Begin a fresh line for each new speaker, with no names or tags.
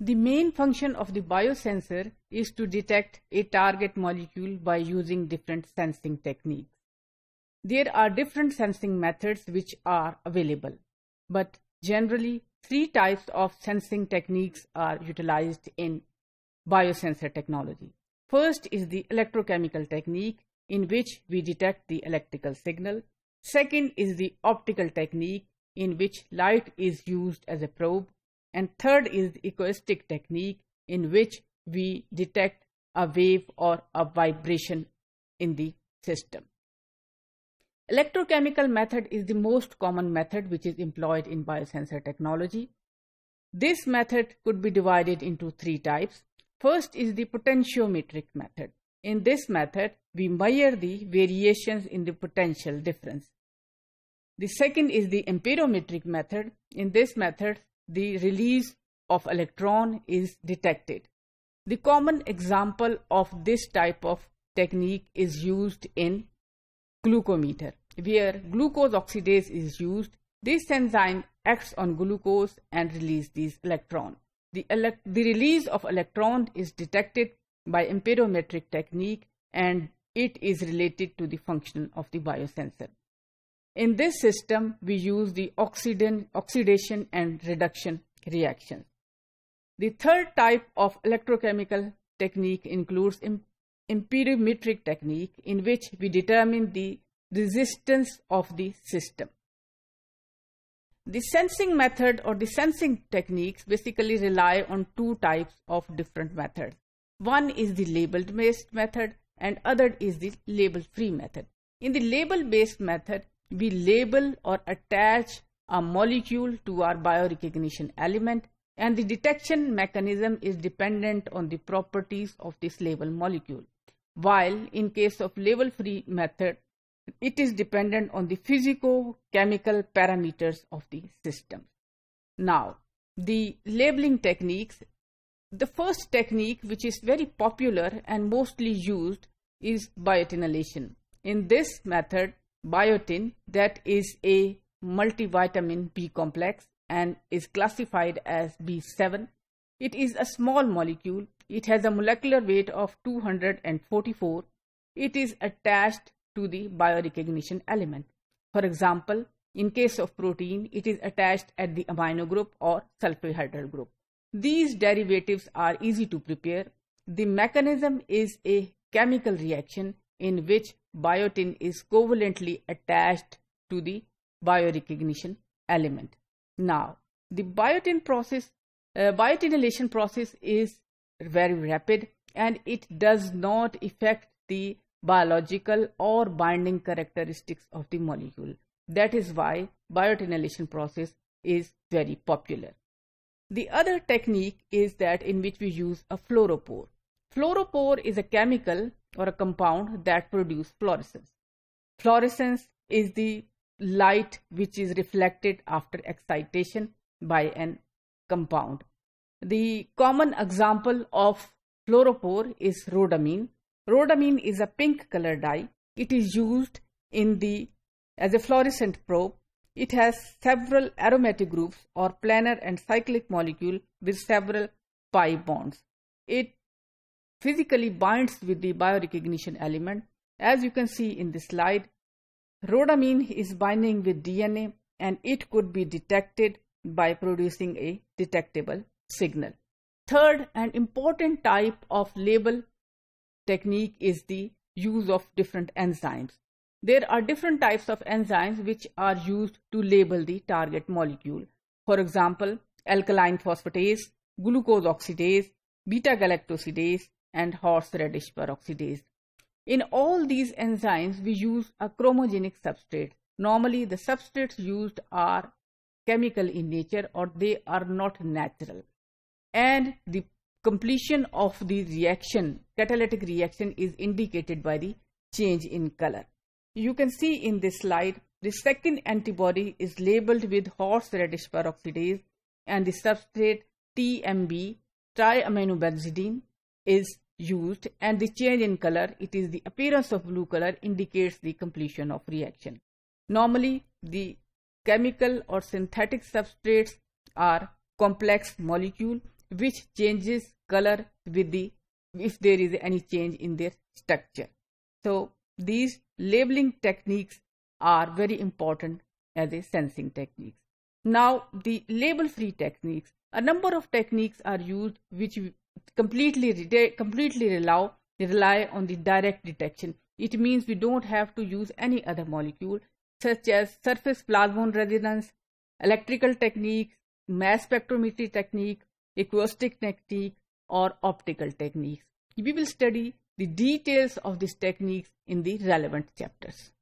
The main function of the biosensor is to detect a target molecule by using different sensing techniques. There are different sensing methods which are available, but generally three types of sensing techniques are utilized in biosensor technology. First is the electrochemical technique in which we detect the electrical signal. Second is the optical technique in which light is used as a probe and third is the acoustic technique in which we detect a wave or a vibration in the system. Electrochemical method is the most common method which is employed in biosensor technology. This method could be divided into three types. First is the potentiometric method. In this method, we measure the variations in the potential difference. The second is the amperometric method. In this method, the release of electron is detected. The common example of this type of technique is used in glucometer where glucose oxidase is used. This enzyme acts on glucose and releases these electron. The, the release of electron is detected by impedometric technique and it is related to the function of the biosensor. In this system, we use the oxidation and reduction reactions. The third type of electrochemical technique includes impedimetric technique in which we determine the resistance of the system. The sensing method or the sensing techniques basically rely on two types of different methods. One is the label-based method and other is the label-free method. In the label-based method, we label or attach a molecule to our biorecognition element and the detection mechanism is dependent on the properties of this label molecule. While in case of label-free method, it is dependent on the physico-chemical parameters of the system. Now, the labeling techniques, the first technique which is very popular and mostly used is biotinylation. In this method, biotin that is a multivitamin B complex and is classified as B7. It is a small molecule. It has a molecular weight of 244. It is attached to the biorecognition element. For example, in case of protein, it is attached at the amino group or sulfohydryl group. These derivatives are easy to prepare. The mechanism is a chemical reaction in which biotin is covalently attached to the biorecognition element. Now, the biotin process, uh, biotinylation process is very rapid and it does not affect the biological or binding characteristics of the molecule. That is why biotinylation process is very popular. The other technique is that in which we use a fluoropore. Fluoropore is a chemical or a compound that produces fluorescence. Fluorescence is the light which is reflected after excitation by an compound. The common example of fluoropore is rhodamine. Rhodamine is a pink color dye. It is used in the as a fluorescent probe. It has several aromatic groups or planar and cyclic molecule with several pi bonds. It physically binds with the biorecognition element. As you can see in the slide, rhodamine is binding with DNA and it could be detected by producing a detectable signal. Third an important type of label technique is the use of different enzymes. There are different types of enzymes which are used to label the target molecule. For example, alkaline phosphatase, glucose oxidase, beta galactosidase, and horseradish peroxidase. In all these enzymes, we use a chromogenic substrate. Normally, the substrates used are chemical in nature or they are not natural. And the completion of the reaction, catalytic reaction is indicated by the change in color. You can see in this slide, the second antibody is labeled with horseradish peroxidase and the substrate TMB, triaminobenzidine, is used and the change in color, it is the appearance of blue color indicates the completion of reaction. Normally, the chemical or synthetic substrates are complex molecule which changes color with the if there is any change in their structure. So, these labeling techniques are very important as a sensing techniques. Now, the label free techniques. A number of techniques are used which completely re completely rely rely on the direct detection. It means we don't have to use any other molecule such as surface plasmon resonance, electrical techniques, mass spectrometry technique, acoustic technique or optical techniques. We will study the details of these techniques in the relevant chapters.